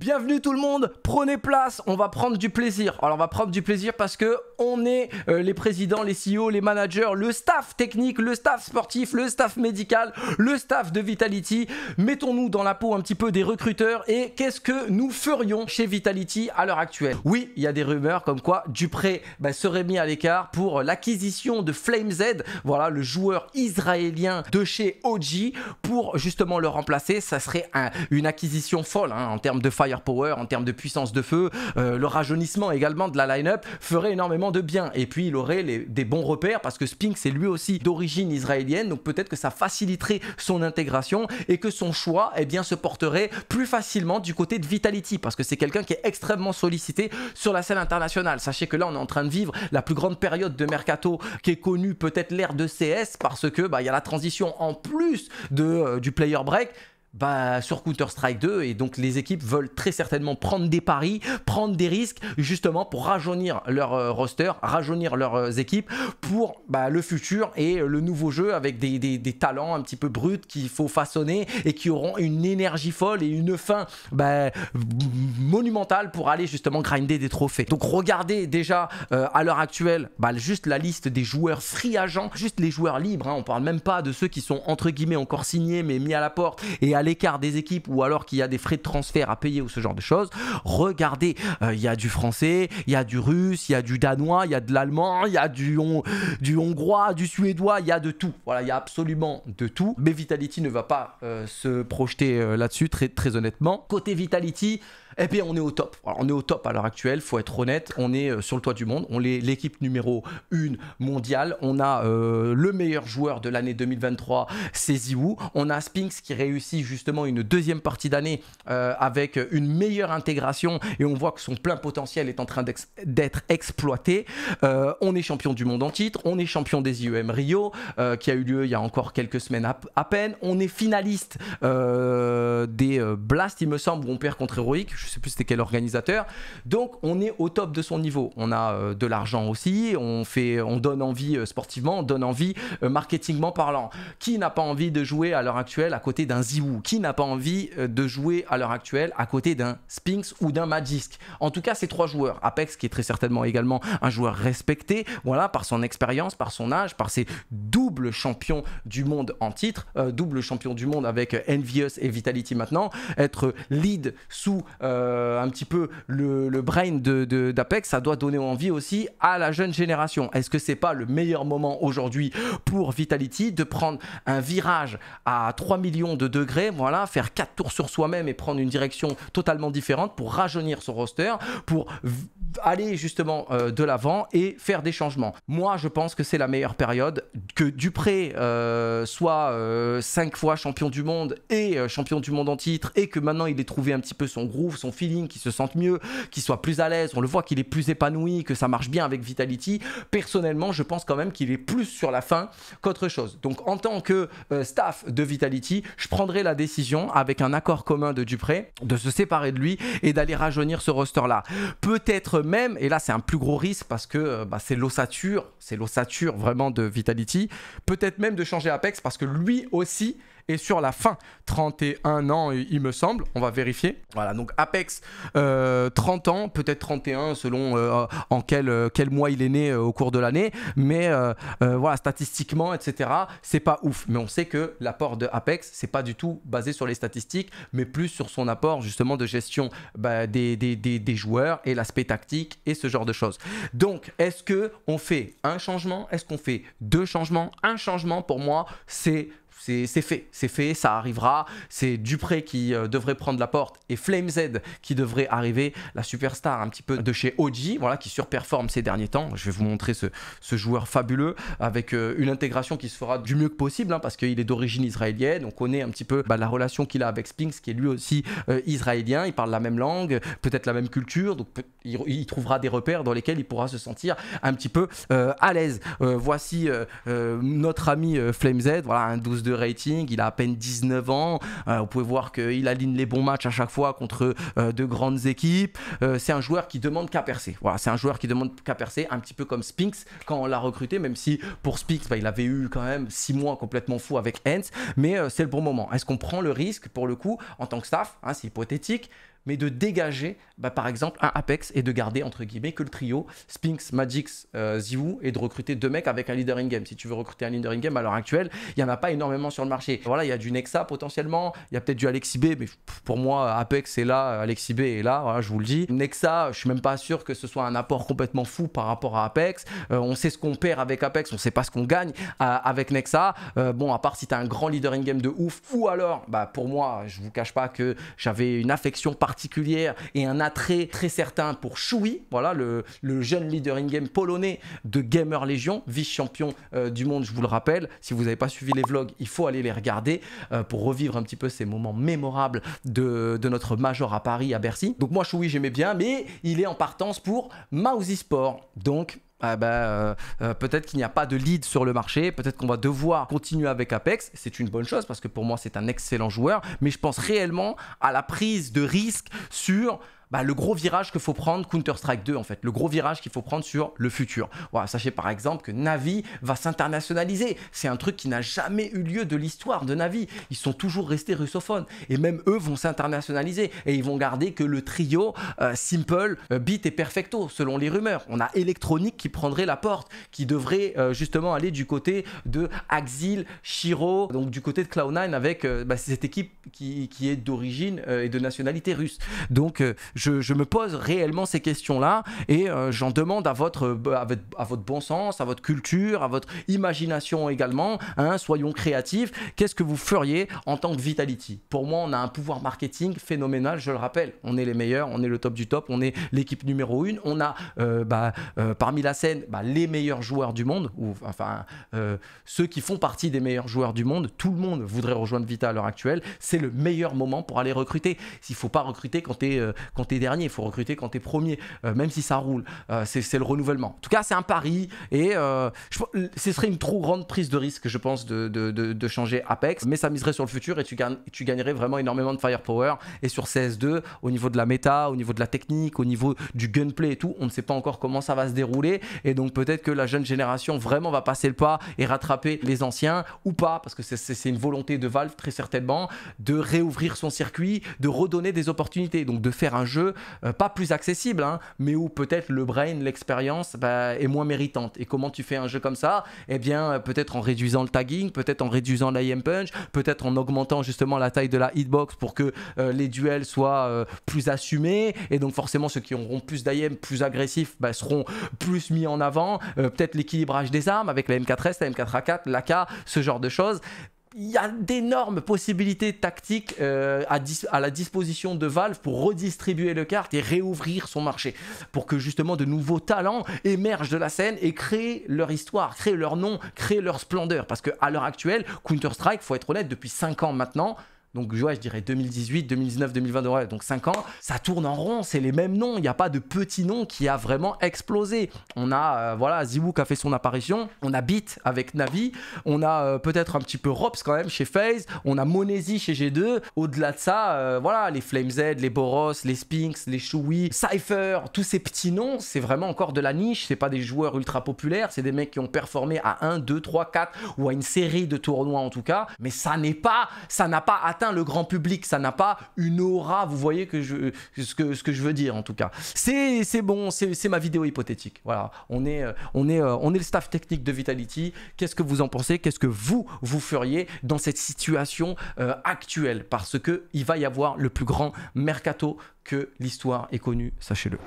Bienvenue tout le monde, prenez place, on va prendre du plaisir. Alors on va prendre du plaisir parce que on est euh, les présidents, les CEO, les managers, le staff technique, le staff sportif, le staff médical, le staff de Vitality. Mettons-nous dans la peau un petit peu des recruteurs et qu'est-ce que nous ferions chez Vitality à l'heure actuelle Oui, il y a des rumeurs comme quoi Dupré bah, serait mis à l'écart pour l'acquisition de Flame Z, voilà le joueur israélien de chez OG pour justement le remplacer. Ça serait une acquisition folle hein, en termes de fire Power en termes de puissance de feu, euh, le rajeunissement également de la line-up ferait énormément de bien. Et puis il aurait des bons repères parce que Spinks est lui aussi d'origine israélienne, donc peut-être que ça faciliterait son intégration et que son choix eh bien, se porterait plus facilement du côté de Vitality parce que c'est quelqu'un qui est extrêmement sollicité sur la scène internationale. Sachez que là on est en train de vivre la plus grande période de mercato qui est connue peut-être l'ère de CS parce que bah, il y a la transition en plus de, euh, du player break bah, sur Counter-Strike 2 et donc les équipes veulent très certainement prendre des paris, prendre des risques justement pour rajeunir leur euh, roster, rajeunir leurs euh, équipes pour bah, le futur et le nouveau jeu avec des, talents un petit peu bruts qu'il faut façonner et qui auront une énergie folle et une fin bah, monumentale pour aller justement grinder des trophées. Donc regardez déjà euh, à l'heure actuelle juste la liste des joueurs free agents, juste les joueurs libres, on hein. on parle même pas de ceux qui sont entre guillemets encore signés mais mis à la porte et à l'écart des équipes ou alors qu'il y a des frais de transfert à payer ou ce genre de choses, regardez, euh, il y a du français, il y a du russe, il y a du danois, il y a de l'allemand, il y a du, du hongrois, du suédois, il y a de tout. Voilà, il y a absolument de tout. Mais Vitality ne va pas euh, se projeter euh, là-dessus, très, très honnêtement. Côté Vitality, eh bien, on est au top. on est au top à l'heure actuelle, faut être honnête. On est euh, sur le toit du monde. On est l'équipe numéro 1 mondiale. On a euh, le meilleur joueur de l'année 2023, c'est Ziwoo. On a Spinks qui réussit justement une deuxième partie d'année euh, avec une meilleure intégration et on voit que son plein potentiel est en train d'être exploité. on est champion du monde en titre. On est champion des IEM Rio qui a eu lieu il y a encore quelques semaines à, peine. On est finaliste des Blast, il me semble, où on perd contre Heroic sais plus c'était quel organisateur. Donc on est au top de son niveau. On a euh, de l'argent aussi, on, fait, on donne envie euh, sportivement, on donne envie euh, marketingment parlant. Qui n'a pas envie de jouer à l'heure actuelle à côté d'un Ziwoo Qui n'a pas envie de jouer à l'heure actuelle à côté d'un Spinx ou d'un Magisk En tout cas, ces trois joueurs. Apex qui est très certainement également un joueur respecté, voilà, par son expérience, par son âge, par ses doubles champions du monde en titre, double champion du monde avec Envious et Vitality maintenant, être lead sous euh, un petit peu le, brain d'Apex, de, d'Apex, ça doit donner envie aussi à la jeune génération. Est-ce que c'est pas le meilleur moment aujourd'hui pour Vitality de prendre un virage à 3 millions de degrés, voilà, faire 4 tours sur soi-même et prendre une direction totalement différente pour rajeunir son roster, pour aller justement euh, de l'avant et faire des changements. Moi, je pense que c'est la meilleure période. Que Dupré euh, soit euh, cinq fois champion du monde et champion du monde en titre, et que maintenant il ait trouvé un petit peu son groove, son feeling, qu'il se sente mieux, qu'il soit plus à l'aise. On le voit qu'il est plus épanoui, que ça marche bien avec Vitality. Personnellement, je pense quand même qu'il est plus sur la fin qu'autre chose. Donc, en tant que staff de Vitality, je prendrai la décision avec un accord commun de Dupré de se séparer de lui et d'aller rajeunir ce roster-là. Peut-être même, et là c'est un plus gros risque parce que euh, bah, c'est l'ossature, c'est l'ossature vraiment de Vitality, peut-être même de changer Apex parce que lui aussi et sur la fin, 31 ans, il me semble. On va vérifier. Voilà, donc Apex, 30 euh, ans, peut-être 31 selon euh, en quel, euh, quel mois il est né au cours de l'année. Mais voilà, statistiquement, etc., c'est pas ouf. Mais on sait que l'apport de Apex, c'est pas du tout basé sur les statistiques, mais plus sur son apport justement de gestion bah, des, des, des, des joueurs et l'aspect tactique et ce genre de choses. Donc, est-ce qu'on fait un changement Est-ce qu'on fait deux changements Un changement, pour moi, c'est c'est fait, c'est fait, ça arrivera. C'est Dupré qui euh, devrait prendre la porte et Flame Z qui devrait arriver, la superstar un petit peu de chez OG, voilà, qui surperforme ces derniers temps. Je vais vous montrer ce, joueur fabuleux avec euh, une intégration qui se fera du mieux que possible hein, parce qu'il est d'origine israélienne. On connaît un petit peu bah, la relation qu'il a avec Spinks qui est lui aussi euh, israélien. Il parle la même langue, peut-être la même culture, donc il, il, trouvera des repères dans lesquels il pourra se sentir un petit peu à l'aise. voici notre ami Flame Z, voilà un 12 de rating, il a à peine 19 ans, euh, vous pouvez voir qu'il aligne les bons matchs à chaque fois contre euh, de grandes équipes, euh, c'est un joueur qui demande qu'à percer. Voilà, c'est un joueur qui demande qu'à percer, un petit peu comme Spinks quand on l'a recruté, même si pour Spinks, bah, il avait eu quand même six mois complètement fou avec Hens, mais c'est le bon moment. Est-ce qu'on prend le risque, pour le coup, en tant que staff, hein, c'est hypothétique, mais de dégager, bah, par exemple, un Apex et de garder, entre guillemets, que le trio Sphinx, Magix, euh, et de recruter deux mecs avec un leader in-game. Si tu veux recruter un leader in-game à l'heure actuelle, il n'y en a pas énormément sur le marché. Voilà, il y a du Nexa potentiellement, il y a peut-être du Alexibé, B, mais pour moi, Apex est là, Alexibé B est là, je vous le dis. Nexa, je ne suis même pas sûr que ce soit un apport complètement fou par rapport à Apex. Euh, on sait ce qu'on perd avec Apex, on sait pas ce qu'on gagne euh, avec Nexa. Euh, bon, à part si tu as un grand leader in-game de ouf, ou alors, bah, pour moi, je vous cache pas que j'avais une affection particulière et un attrait très certain pour Shui, voilà le, jeune leader in-game polonais de Gamer Legion, vice-champion euh, du monde, je vous le rappelle. Si vous n'avez pas suivi les vlogs, il faut aller les regarder euh, pour revivre un petit peu ces moments mémorables de, notre major à Paris, à Bercy. Donc moi, Shui, j'aimais bien, mais il est en partance pour Mousey Sport. Donc, ah ben, euh, euh, peut-être qu'il n'y a pas de lead sur le marché, peut-être qu'on va devoir continuer avec Apex. C'est une bonne chose parce que pour moi, c'est un excellent joueur, mais je pense réellement à la prise de risque sur bah, le gros virage que faut prendre Counter-Strike 2 en fait, le gros virage qu'il faut prendre sur le futur. sachez par exemple que Navi va s'internationaliser. C'est un truc qui n'a jamais eu lieu de l'histoire de Navi. Ils sont toujours restés russophones et même eux vont s'internationaliser et ils vont garder que le trio euh, Simple, euh, Beat et Perfecto selon les rumeurs. On a Electronic qui prendrait la porte, qui devrait euh, justement aller du côté de Axil, Shiro, donc du côté de Cloud9 avec bah, cette équipe qui, est d'origine et de nationalité russe. Donc je, me pose réellement ces questions-là et euh, j'en demande euh, à votre, bon sens, à votre culture, à votre imagination également. Hein, soyons créatifs. Qu'est-ce que vous feriez en tant que Vitality Pour moi, on a un pouvoir marketing phénoménal, je le rappelle. On est les meilleurs, on est le top du top, on est l'équipe numéro une. On a euh, bah, parmi la scène bah, les meilleurs joueurs du monde, ou enfin ceux qui font partie des meilleurs joueurs du monde. Tout le monde voudrait rejoindre Vital à l'heure actuelle. C'est le meilleur moment pour aller recruter. S'il ne faut pas recruter quand tu es, dernier, il faut recruter quand tu es premier, euh, même si ça roule. Euh, c'est le renouvellement. En tout cas, c'est un pari et euh, ce serait une trop grande prise de risque, je pense, de, changer Apex, mais ça miserait sur le futur et tu, tu gagnerais vraiment énormément de firepower. Et sur CS2, au niveau de la méta, au niveau de la technique, au niveau du gunplay et tout, on ne sait pas encore comment ça va se dérouler. Et donc peut-être que la jeune génération vraiment va passer le pas et rattraper les anciens ou pas, parce que c'est une volonté de Valve très certainement de réouvrir son circuit, de redonner des opportunités, donc de faire un jeu euh, pas plus accessible, hein, mais où peut-être le brain, l'expérience bah, est moins méritante. Et comment tu fais un jeu comme ça Eh bien, euh, peut-être en réduisant le tagging, peut-être en réduisant l'IM punch, peut-être en augmentant justement la taille de la hitbox pour que euh, les duels soient plus assumés. Et donc, forcément, ceux qui auront plus d'IM, plus agressifs, bah, seront plus mis en avant. peut-être l'équilibrage des armes avec la M4S, la M4A4, l'AK, ce genre de choses il y a d'énormes possibilités tactiques euh, à, la disposition de Valve pour redistribuer le cartes et réouvrir son marché, pour que justement de nouveaux talents émergent de la scène et créent leur histoire, créent leur nom, créent leur splendeur. Parce qu'à l'heure actuelle, Counter-Strike, faut être honnête, depuis 5 ans maintenant, donc, je dirais 2018, 2019, 2020, donc 5 ans, ça tourne en rond, c'est les mêmes noms, il n'y a pas de petit nom qui a vraiment explosé. On a, euh, voilà, Ziwoo qui a fait son apparition, on a Beat avec Navi, on a euh, peut-être un petit peu Rops quand même chez FaZe, on a Monesi chez G2, au-delà de ça, euh, voilà, les Flamez, les Boros, les Spinks les Shoei, Cypher, tous ces petits noms, c'est vraiment encore de la niche, c'est pas des joueurs ultra populaires, c'est des mecs qui ont performé à 1, 2, 3, 4 ou à une série de tournois en tout cas, mais ça n'est pas, ça n'a pas atteint le grand public, ça n'a pas une aura, vous voyez que je, ce, que, ce que je veux dire en tout cas. C'est bon, c'est ma vidéo hypothétique. Voilà, on est, euh, on est, euh, on est le staff technique de Vitality. Qu'est-ce que vous en pensez Qu'est-ce que vous, vous feriez dans cette situation euh, actuelle Parce que il va y avoir le plus grand mercato que l'histoire ait connu, sachez-le.